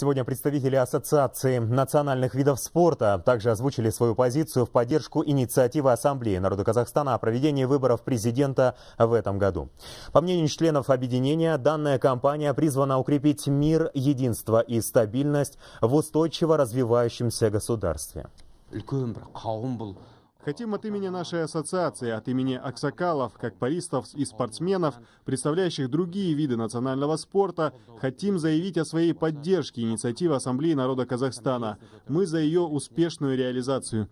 Сегодня представители Ассоциации национальных видов спорта также озвучили свою позицию в поддержку инициативы Ассамблеи народа Казахстана о проведении выборов президента в этом году. По мнению членов объединения, данная кампания призвана укрепить мир, единство и стабильность в устойчиво развивающемся государстве. Хотим от имени нашей ассоциации, от имени аксакалов, как паристов и спортсменов, представляющих другие виды национального спорта, хотим заявить о своей поддержке инициативы Ассамблеи народа Казахстана. Мы за ее успешную реализацию.